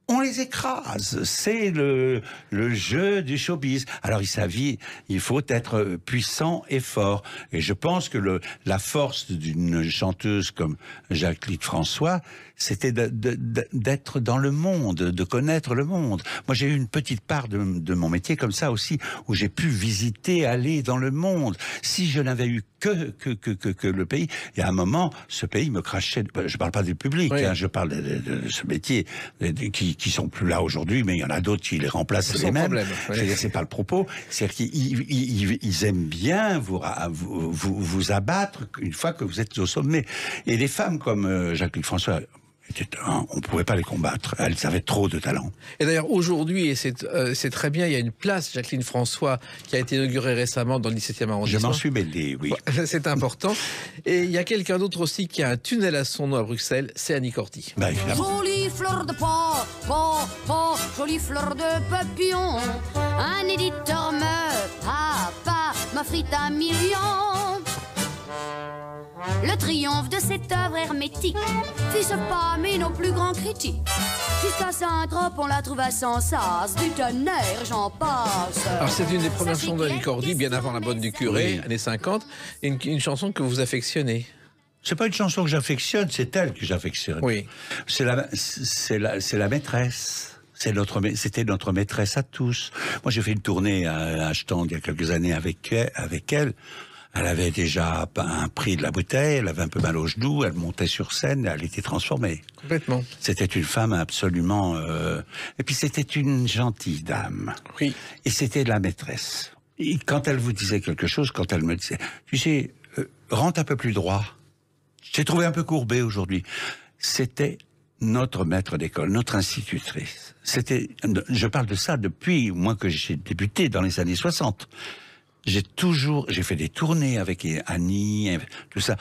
on les écrase. C'est le, le, jeu du showbiz. Alors, il vie il faut être puissant et fort. Et je pense que le, la force d'une chanteuse comme Jacqueline François, c'était d'être dans le monde, de connaître le monde. Moi, j'ai eu une petite part de, mon métier comme ça aussi, où j'ai pu visiter, aller dans le monde. Si je n'avais eu que que, que, que, le pays, il y a un moment, ce pays me crachait. Je ne parle pas du public, hein, je parle de, ce métier qui, qui sont plus là aujourd'hui, mais il y en a d'autres qui les remplacent les mêmes. cest pas le propos. C'est-à-dire qu'ils ils, aiment bien vous, vous, vous abattre une fois que vous êtes au sommet. Et les femmes comme euh, Jacqueline François, on ne pouvait pas les combattre. Elles avaient trop de talent. Et d'ailleurs, aujourd'hui, et euh, c'est très bien, il y a une place, Jacqueline François, qui a été inaugurée récemment dans le 17e arrondissement. Je m'en suis mêlé, oui. (laughs) c'est important. Et il y a quelqu'un d'autre aussi qui a un tunnel à son nom à Bruxelles, c'est Annie corti bah, jolie fleur de jolie fleur de papillon. Un éditeur me ma frite à le triomphe de cette œuvre hermétique fut pas mais nos plus grands critiques. Jusqu'à Saint-Trope, on la trouva sans sas. Du tonnerre, j'en passe. Alors, c'est une des premières chansons de Cordy, bien avant La Bonne du Curé, années 50. Une, une chanson que vous affectionnez. C'est pas une chanson que j'affectionne, c'est elle que j'affectionne. Oui. C'est la, c'est la, c'est la maîtresse. C'est notre, c'était notre maîtresse à tous. Moi, j'ai fait une tournée à, à il y a quelques années avec, avec elle. Elle avait déjà un prix de la bouteille, elle avait un peu mal au genou, elle montait sur scène, elle était transformée. Complètement. C'était une femme absolument... Euh, et puis c'était une gentille dame. Oui. Et c'était la maîtresse. Et quand elle vous disait quelque chose, quand elle me disait, tu sais, euh, rentre un peu plus droit. J'ai trouvé un peu courbé aujourd'hui. C'était notre maître d'école, notre institutrice. C'était, je parle de ça depuis, moi, que j'ai débuté dans les années 60. J'ai toujours, j'ai fait des tournées avec Annie, tout ça.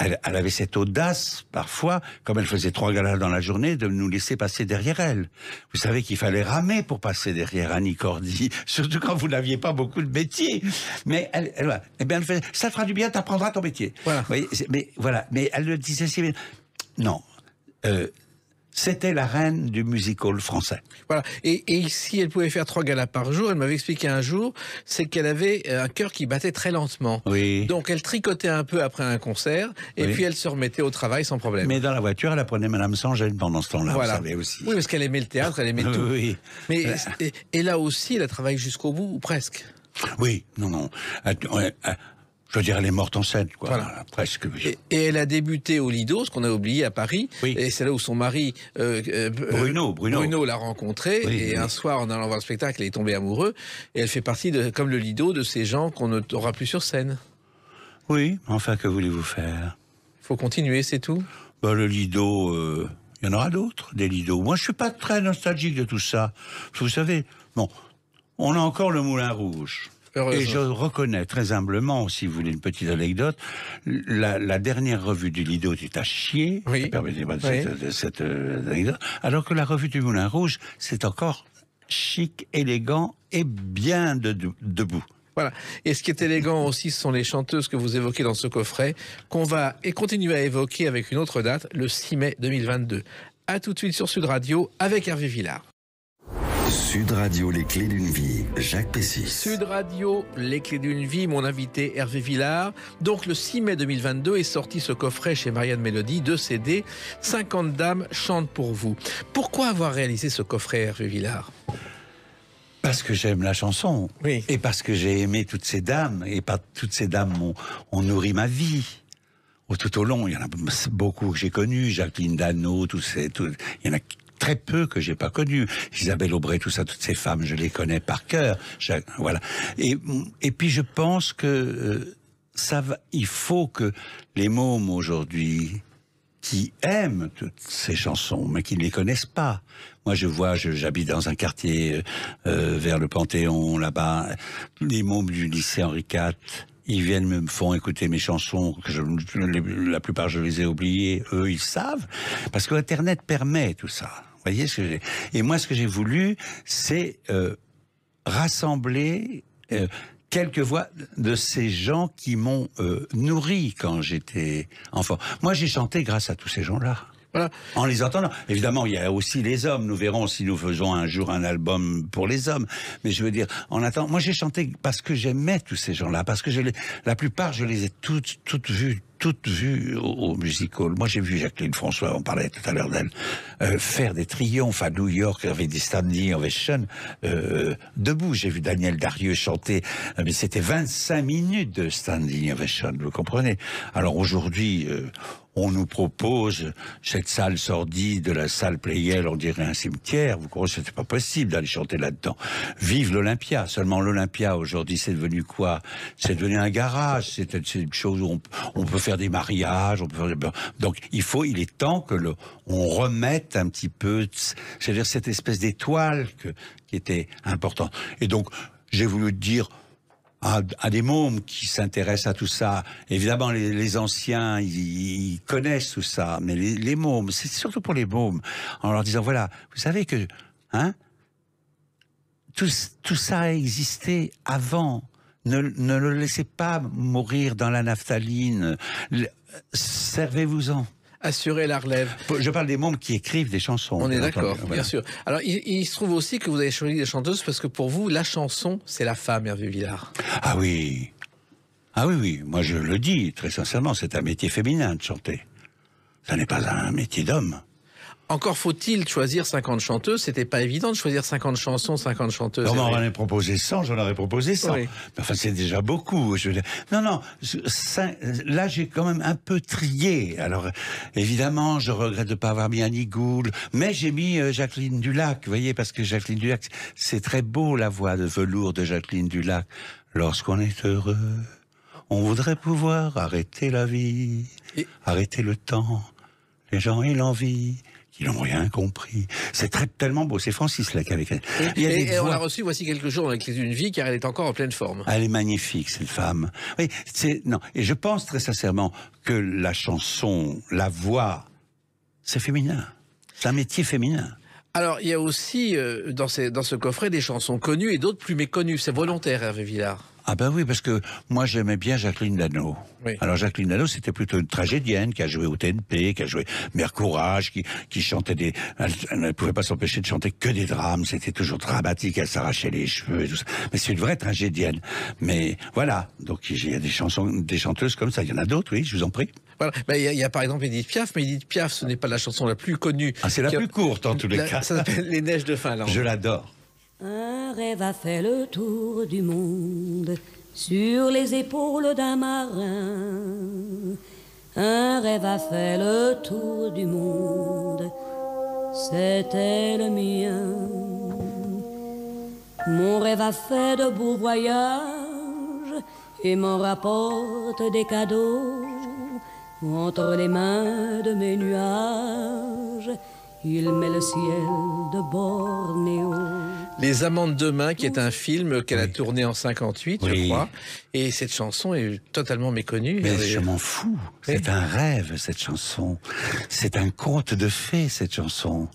Elle, elle, avait cette audace, parfois, comme elle faisait trois galas dans la journée, de nous laisser passer derrière elle. Vous savez qu'il fallait ramer pour passer derrière Annie Cordy, (laughs) surtout quand vous n'aviez pas beaucoup de métier. Mais elle, eh bien, elle faisait, ça fera du bien, t'apprendras ton métier. Voilà. mais voilà, mais elle le disait si bien. Non, euh, c'était la reine du musical français. Voilà. Et, si elle pouvait faire trois galas par jour, elle m'avait expliqué un jour, c'est qu'elle avait euh, un cœur qui battait très lentement. Oui. Donc elle tricotait un peu après un concert, et puis elle se remettait au travail sans problème. Mais dans la voiture, elle apprenait Madame Sangène pendant ce temps-là. Voilà. Vous aussi. Oui, parce qu'elle aimait le théâtre, elle aimait (laughs) tout. Oui. Mais et, et là aussi, elle a travaillé jusqu'au bout, ou presque. Oui, non, non je veux dire, elle est morte en scène, quoi. Voilà. Presque. Et, elle a débuté au Lido, ce qu'on a oublié à Paris. Oui. Et c'est là où son mari euh, euh, Bruno, Bruno, Bruno l'a rencontrée. et un soir, en allant voir le spectacle, elle est tombée amoureuse. Et elle fait partie, de, comme le Lido, de ces gens qu'on ne t'aura plus sur scène. Oui, enfin, que voulez-vous faire Il faut continuer, c'est tout. Ben, le Lido, euh, il y en aura d'autres, des Lido. Moi, je suis pas très nostalgique de tout ça. Vous savez, bon, on a encore le Moulin Rouge. Et je reconnais très humblement, si vous voulez une petite anecdote, la, dernière revue du Lido était à chier, euh, alors que la revue du Moulin Rouge, c'est encore chic, élégant et bien debout. Voilà. Et ce qui est élégant aussi, ce sont les chanteuses que vous évoquez dans ce coffret, qu'on va et continuer à évoquer avec une autre date, le 6 mai 2022. À tout de suite sur Sud Radio avec Hervé Villard. Sud Radio, les clés d'une vie. Jacques Pessis. Sud Radio, les clés d'une vie. Mon invité Hervé Villard. Donc le 6 mai 2022 est sorti ce coffret chez Marianne Mélodie, deux CD. 50 dames chantent pour vous. Pourquoi avoir réalisé ce coffret, Hervé Villard parce que j'aime la chanson. Oui. Et parce que j'ai aimé toutes ces dames. Et pas toutes ces dames ont, nourri ma vie tout au long, il y en a beaucoup que j'ai connues, Jacqueline Dano, tous ces, il y en a très peu que j'ai pas connu. Isabelle Aubray, tout ça, toutes ces femmes, je les connais par cœur. voilà. Et, et puis je pense que euh, ça va, il faut que les mômes aujourd'hui qui aiment toutes ces chansons, mais qui ne les connaissent pas. Moi, je vois, j'habite dans un quartier euh, euh, vers le Panthéon, là-bas. Les mômes du lycée Henri IV, ils viennent me font écouter mes chansons que la plupart je les ai oubliées eux ils savent parce que internet permet tout ça voyez ce que j'ai. Et moi, ce que j'ai voulu, c'est euh, rassembler. Euh, quelques voix de ces gens qui m'ont euh, nourri quand j'étais enfant. Moi, j'ai chanté grâce à tous ces gens-là. Voilà. En les entendant. Évidemment, il y a aussi les hommes. Nous verrons si nous faisons un jour un album pour les hommes. Mais je veux dire, en attendant, moi j'ai chanté parce que j'aimais tous ces gens-là, parce que je les, la plupart, je les ai toutes, toutes vues, toutes vues au, musical. Moi, j'ai vu Jacqueline François, on parlait tout à l'heure d'elle, euh, faire des triomphes à New York avec des standing ovation euh, debout. J'ai vu Daniel Darieux chanter, euh, mais c'était 25 minutes de standing ovation, vous comprenez Alors aujourd'hui, euh, on nous propose cette salle sordide, de la salle Playel, on dirait un cimetière. Vous ce c'était pas possible d'aller chanter là-dedans. Vive l'Olympia. Seulement l'Olympia aujourd'hui, c'est devenu quoi C'est devenu un garage. C'est une chose où on, peut faire des mariages. On peut Donc il faut, il est temps que le, on remette un petit peu, c'est-à-dire cette espèce d'étoile qui était importante. Et donc j'ai voulu dire à, des mômes qui s'intéressent à tout ça. Évidemment, les, anciens, ils, connaissent tout ça, mais les, mômes, c'est surtout pour les mômes, en leur disant, voilà, vous savez que, hein, tout, ça a existé avant. Ne, ne le laissez pas mourir dans la naphtaline. Servez-vous-en assurer la relève. Je parle des membres qui écrivent des chansons. On est d'accord, bien sûr. Alors, il, se trouve aussi que vous avez choisi des chanteuses parce que pour vous, la chanson, c'est la femme, Hervé Villard. Ah oui. Ah oui, oui. Moi, je le dis très sincèrement, c'est un métier féminin de chanter. Ça n'est pas un métier d'homme. Encore faut-il choisir 50 chanteuses. C'était pas évident de choisir 50 chansons, 50 chanteuses. Non, on en avait proposé 100, j'en aurais proposé 100. Mais enfin, c'est déjà beaucoup. Non, non, là, j'ai quand même un peu trié. Alors, évidemment, je regrette de ne pas avoir mis Annie Gould, mais j'ai mis euh, Jacqueline Dulac, vous voyez, parce que Jacqueline Dulac, c'est très beau la voix de velours de Jacqueline Dulac. Lorsqu'on est heureux, on voudrait pouvoir arrêter la vie, arrêter le temps, les gens et l'envie ils n'ont rien compris. C'est très tellement beau. C'est Francis Lac avec elle. Et, on l'a reçue voici quelques jours avec une une vie car elle est encore en pleine forme. Elle est magnifique, cette femme. Oui, c'est, non. Et je pense très sincèrement que la chanson, la voix, c'est féminin. C'est un métier féminin. Alors, il y a aussi euh, dans, dans ce coffret des chansons connues et d'autres plus méconnues. C'est volontaire, Hervé Villard. Ah ben oui, parce que moi j'aimais bien Jacqueline Dano. Alors Jacqueline Dano, c'était plutôt une tragédienne qui a joué au TNP, qui a joué Mère Courage, qui, chantait des... Elle, ne pouvait pas s'empêcher de chanter que des drames, c'était toujours dramatique, elle s'arrachait les cheveux et tout ça. Mais c'est une vraie tragédienne. Mais voilà, donc il y a des chansons, des chanteuses comme ça, il y en a d'autres, oui, je vous en prie. Voilà. Ben, il y, a par exemple Edith Piaf, mais Edith Piaf, ce n'est pas la chanson la plus connue. Ah, c'est la plus courte en tous les cas. Ça s'appelle Les Neiges de Finlande. Je l'adore. Un rêve a fait le tour du monde sur les épaules d'un marin. Un rêve a fait le tour du monde, c'était le mien. Mon rêve a fait de beaux voyages et m'en rapporte des cadeaux. Entre les mains de mes nuages, il met le ciel de Bornéo. Les Amants de demain, qui est un film qu'elle a tourné en 58, je crois. Et cette chanson est totalement méconnue. Mais je m'en fous. C'est un rêve, cette chanson. C'est un conte de fées, cette chanson.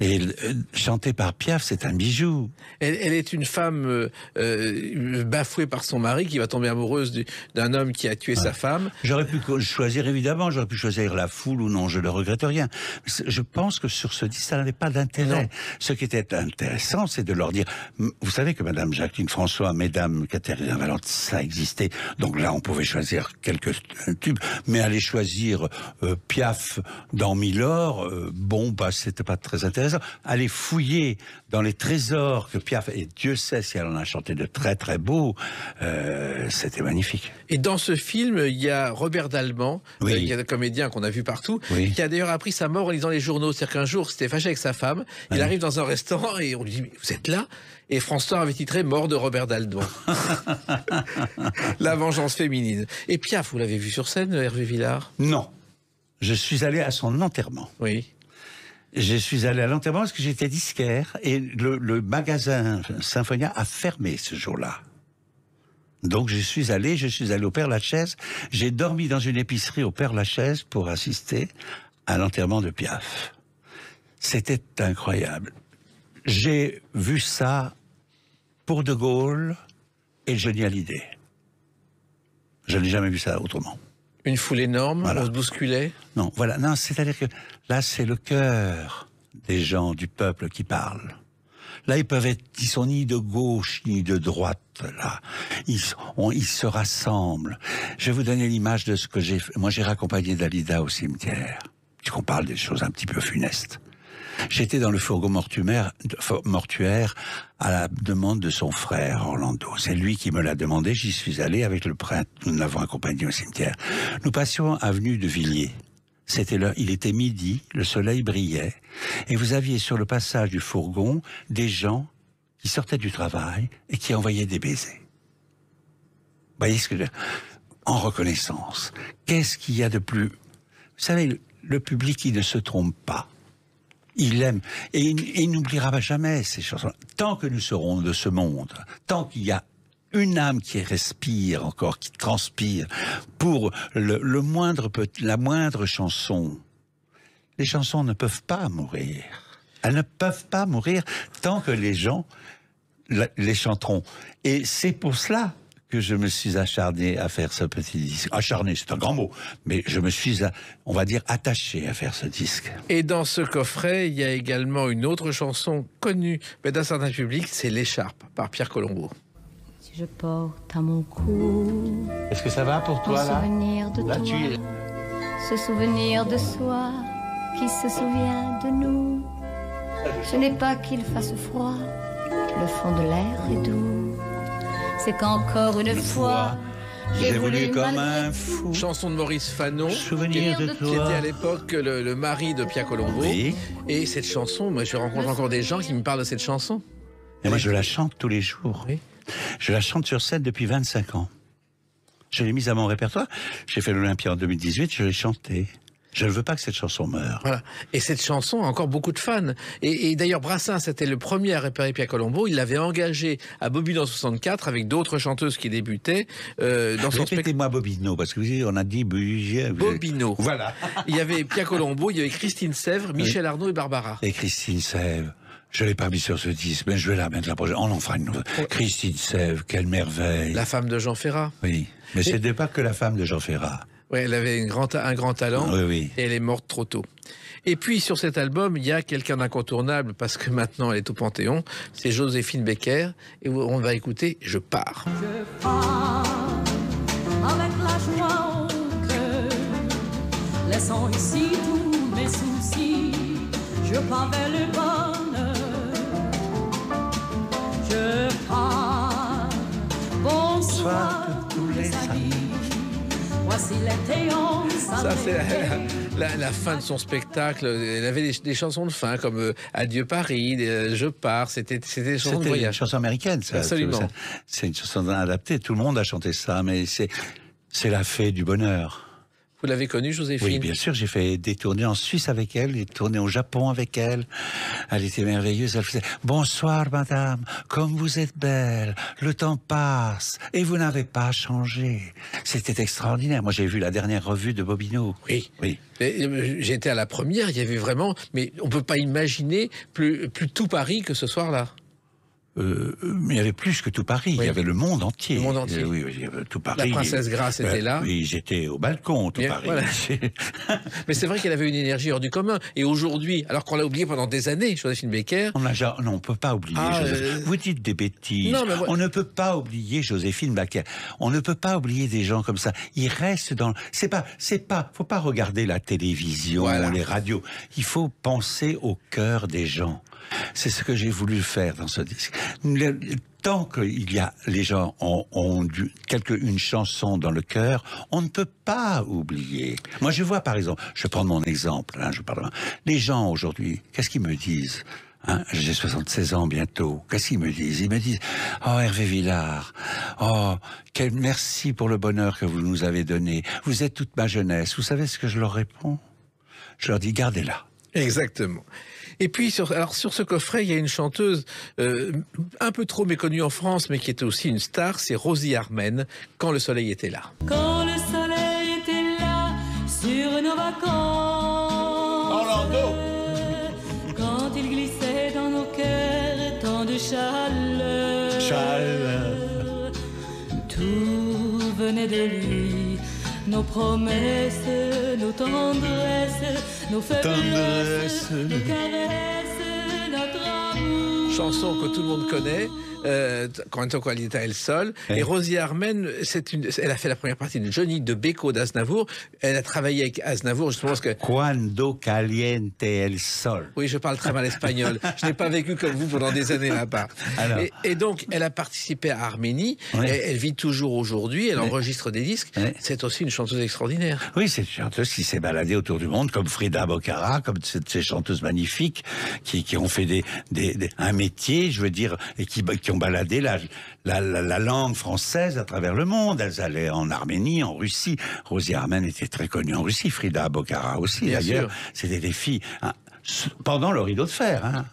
Et euh, chanter par Piaf, c'est un bijou. Elle, est une femme euh, euh, bafouée par son mari qui va tomber amoureuse d'un homme qui a tué sa femme. J'aurais pu choisir, évidemment, j'aurais pu choisir la foule ou non, je ne regrette rien. Je pense que sur ce disque, ça n'avait pas d'intérêt. Ce qui était intéressant, c'est de leur dire, vous savez que Madame Jacqueline François, Mesdames Catherine Valente, ça existait. Donc là, on pouvait choisir quelques tubes, mais aller choisir Piaf dans Milord bon, bah, c'était pas très intéressant intéressant. Aller fouiller dans les trésors que Piaf, et Dieu sait si elle en a chanté de très très beaux, euh, c'était magnifique. Et dans ce film, il y a Robert Dalman, euh, il y un comédien qu'on a vu partout, qui a d'ailleurs appris sa mort en lisant les journaux. C'est-à-dire qu'un jour, c'était fâché avec sa femme, il arrive dans un restaurant et on lui dit, vous êtes là et François avait titré Mort de Robert Dalman. (laughs) La vengeance féminine. Et Piaf, vous l'avez vu sur scène, Hervé Villard Non. Je suis allé à son enterrement. Oui. Je suis allé à l'enterrement parce que j'étais disquaire et le, magasin Symphonia a fermé ce jour-là. Donc je suis allé, je suis allé au Père Lachaise. J'ai dormi dans une épicerie au Père Lachaise pour assister à l'enterrement de Piaf. C'était incroyable. J'ai vu ça pour De Gaulle et Johnny l'idée. Je n'ai jamais vu ça autrement. Une foule énorme, voilà. on se bousculait Non, voilà. Non, c'est-à-dire que là, c'est le cœur des gens, du peuple qui parle. Là, ils peuvent être, ils sont ni de gauche ni de droite. Là, ils, ils se rassemblent. Je vais vous donner l'image de ce que j'ai. Moi, j'ai raccompagné Dalida au cimetière. puisqu'on parle des choses un petit peu funestes. J'étais dans le fourgon mortuaire, à la demande de son frère Orlando. C'est lui qui me l'a demandé. J'y suis allé avec le prêtre. Nous l'avons accompagné au cimetière. Nous passions avenue de Villiers. C'était il était midi, le soleil brillait, et vous aviez sur le passage du fourgon des gens qui sortaient du travail et qui envoyaient des baisers. Vous voyez ce que En reconnaissance, qu'est-ce qu'il y a de plus... Vous savez, le public qui ne se trompe pas, il aime. Et il, n'oubliera n'oubliera jamais ces chansons. Tant que nous serons de ce monde, tant qu'il y a une âme qui respire encore, qui transpire, pour le moindre, la moindre chanson, les chansons ne peuvent pas mourir. Elles ne peuvent pas mourir tant que les gens les chanteront. Et c'est pour cela je me suis acharné à faire ce petit disque. Acharné, c'est un grand mot, mais je me suis, on va dire, attaché à faire ce disque. Et dans ce coffret, il y a également une autre chanson connue, mais d'un certain public, c'est L'écharpe par Pierre Colombo. Si je porte à mon cou. Est-ce que ça va pour toi là, souvenir de toi, Ce souvenir de soi qui se souvient de nous. Ce n'est pas qu'il fasse froid, le fond de l'air est doux c'est qu'encore une, fois, j'ai voulu comme un fou. Chanson de Maurice Fanon, Souvenir était à l'époque le, mari de Pierre Colombo. Et cette chanson, moi je rencontre encore des gens qui me parlent de cette chanson. Et moi je la chante tous les jours. Je la chante sur scène depuis 25 ans. Je l'ai mise à mon répertoire. J'ai fait l'Olympia en 2018, je l'ai chantée. Je ne veux pas que cette chanson meure. Voilà. Et cette chanson a encore beaucoup de fans. Et, d'ailleurs, Brassens, c'était le premier à réparer Pia Colombo. Il l'avait engagé à Bobino en 64 avec d'autres chanteuses qui débutaient. Euh, dans Répétez-moi Bobino, parce que vous on a dit euh, Bobino. Voilà. (laughs) il y avait Pia Colombo, il y avait Christine Sèvres, Michel Arnaud et Barbara. Et Christine Sèvres. Je l'ai pas mis sur ce disque, mais je vais la mettre la prochaine. On en fera une nouvelle. Christine Sèvres, quelle merveille. La femme de Jean Ferrat. Oui. Mais c'est ce n'était pas que la femme de Jean Ferrat. Ouais, elle avait un grand talent et elle est morte trop tôt. Et puis sur cet album, il y a quelqu'un d'incontournable parce que maintenant elle est au Panthéon, c'est Joséphine Becker et on va écouter Je pars. Je pars avec la joie laissant ici tous mes soucis, je pars vers le bonheur. Je pars, bonsoir. Ça, c'est la, fin de son spectacle. Elle avait des, chansons de fin comme euh, Adieu Paris, euh, Je pars. C'était une chanson américaine, ça. Absolument. C'est une chanson adaptée. Tout le monde a chanté ça, mais c'est la fée du bonheur. Vous l'avez connue, Joséphine Oui, bien sûr. J'ai fait des tournées en Suisse avec elle, des tournées au Japon avec elle. Elle était merveilleuse. Elle faisait Bonsoir, madame. Comme vous êtes belle, le temps passe et vous n'avez pas changé. C'était extraordinaire. Moi, j'ai vu la dernière revue de Bobino. Oui. Oui. Euh, j'étais à la première. Il y avait vraiment. Mais on ne peut pas imaginer plus tout Paris que ce soir-là. Euh, mais il y avait plus que tout Paris, il y avait le monde entier. Le monde entier. Euh, oui, oui, tout Paris. La princesse Grasse était euh, là. Oui, j'étais au balcon, tout Paris. (laughs) Mais c'est vrai qu'elle avait une énergie hors du commun. Et aujourd'hui, alors qu'on l'a oublié pendant des années, Joséphine Baker. On a, non, on peut pas oublier. Ah, Vous dites des bêtises. Non, mais On ne peut pas oublier Joséphine Baker. On ne peut pas oublier des gens comme ça. Ils restent dans. C'est pas, c'est pas. Faut pas regarder la télévision, ou les radios. Il faut penser au cœur des gens. C'est ce que j'ai voulu faire dans ce disque. tant qu'il y a les gens ont, quelque, une chanson dans le cœur, on ne peut pas oublier. Moi, je vois par exemple, je prends mon exemple, hein, je parle. Les gens aujourd'hui, qu'est-ce qu'ils me disent hein? J'ai 76 ans bientôt. Qu'est-ce qu'ils me disent Ils me disent Oh Hervé Villard, oh quel merci pour le bonheur que vous nous avez donné. Vous êtes toute ma jeunesse. Vous savez ce que je leur réponds Je leur dis gardez-la. Exactement. Et puis, sur, alors, sur ce coffret, il y a une chanteuse euh, un peu trop méconnue en France, mais qui était aussi une star, c'est Rosie Armen, Quand le soleil était là. Quand le soleil était là, sur nos vacances. Oh, quand il glissait dans nos cœurs, tant de chaleur. Chaleur. Tout venait de lui, nos promesses, nos tendresses nos faiblesses, nos caresses, notre amour. Chanson que tout le monde connaît euh, quand qualita El Sol. Et Rosie Armen, une, elle a fait la première partie de Johnny de Beko d'Aznavour. Elle a travaillé avec Aznavour je pense que. Cuando caliente el sol. Oui, je parle très mal espagnol. (laughs) je n'ai pas vécu comme vous pendant des années là-bas. Et, donc, elle a participé à Arménie. Elle, vit toujours aujourd'hui. Elle enregistre des disques. C'est aussi une chanteuse extraordinaire. Oui, c'est une chanteuse qui s'est baladée autour du monde comme Frida Bocara, comme ces chanteuses magnifiques qui, ont fait un métier, je veux dire, et qui, bah, qui ont baladaient la, langue française à travers le monde. Elles allaient en Arménie, en Russie. Rosie Armen était très connue en Russie, Frida Bokhara aussi d'ailleurs. C'était des filles pendant le rideau de fer. Hein.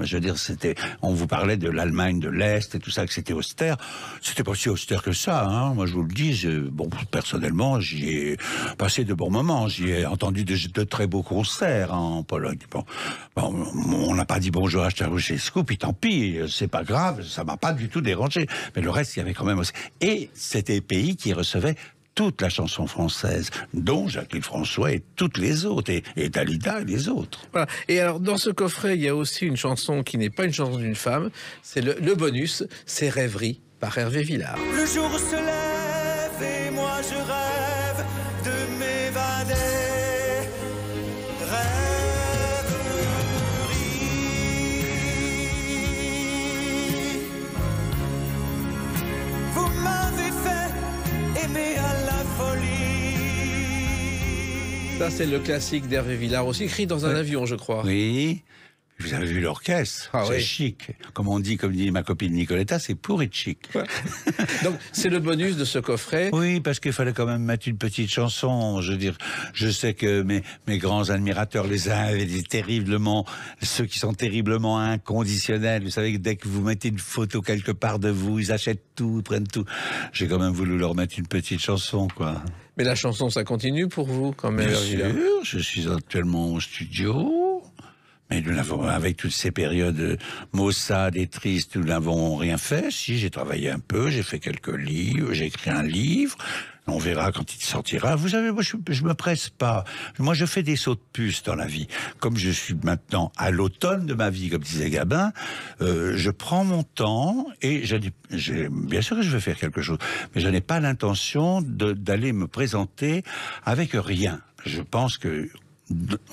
Euh, je veux dire, c'était, on vous parlait de l'Allemagne de l'Est et tout ça, que c'était austère. C'était pas si austère que ça. Hein. Moi, je vous le dis, bon, personnellement, j'y ai passé de bons moments. J'y ai entendu de, très beaux concerts en Pologne. Bon, on n'a pas dit bonjour à scoop puis tant pis, c'est pas grave, ça m'a pas du tout dérangé. Mais le reste, il y avait quand même aussi. Et c'était pays qui recevait toute la chanson française, dont Jacqueline François et toutes les autres, et, Dalida et les autres. Voilà. Et alors, dans ce coffret, il y a aussi une chanson qui n'est pas une chanson d'une femme, c'est le, bonus, c'est Rêverie par Hervé Villard. Le jour se Ça, c'est le classique d'Hervé Villard, aussi écrit dans un avion, je crois. Oui. Vous avez vu l'orchestre ah C'est chic. Comme on dit, comme dit ma copine Nicoletta, c'est pourri de chic. Donc c'est le bonus de ce coffret. Oui, parce qu'il fallait quand même mettre une petite chanson. Je veux dire, je sais que mes, mes grands admirateurs, les uns avaient terriblement, ceux qui sont terriblement inconditionnels. Vous savez que dès que vous mettez une photo quelque part de vous, ils achètent tout, prennent tout. J'ai quand même voulu leur mettre une petite chanson, quoi. Mais la chanson, ça continue pour vous quand même. Bien sûr, je suis actuellement au studio mais nous l'avons, avec toutes ces périodes euh, maussades et tristes, nous n'avons rien fait. Si, j'ai travaillé un peu, j'ai fait quelques livres, j'ai écrit un livre. On verra quand il sortira. Vous savez, moi, je, ne me presse pas. Moi, je fais des sauts de puce dans la vie. Comme je suis maintenant à l'automne de ma vie, comme disait Gabin, euh, je prends mon temps et je, bien sûr que je vais faire quelque chose, mais je n'ai pas l'intention d'aller me présenter avec rien. Je pense que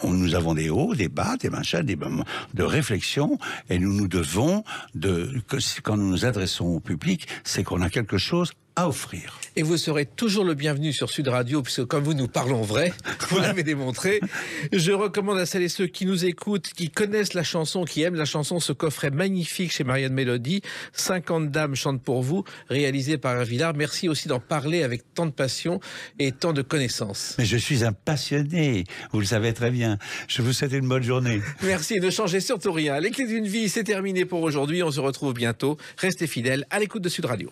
nous avons des hauts, des bas, des machins, des moments de réflexion, et nous nous devons de quand nous nous adressons au public, c'est qu'on a quelque chose à offrir. Et vous serez toujours le bienvenu sur Sud Radio, puisque comme vous nous parlons vrai, (laughs) vous l'avez démontré, je recommande à celles et ceux qui nous écoutent, qui connaissent la chanson, qui aiment la chanson, ce coffret magnifique chez Marianne Mélodie, 50 dames chantent pour vous, réalisé par un Villard. Merci aussi d'en parler avec tant de passion et tant de connaissances. Mais je suis un passionné, vous le savez très bien. Je vous souhaite une bonne journée. Merci de ne changez surtout rien. Les clés d'une vie, c'est terminé pour aujourd'hui. On se retrouve bientôt. Restez fidèles à l'écoute de Sud Radio.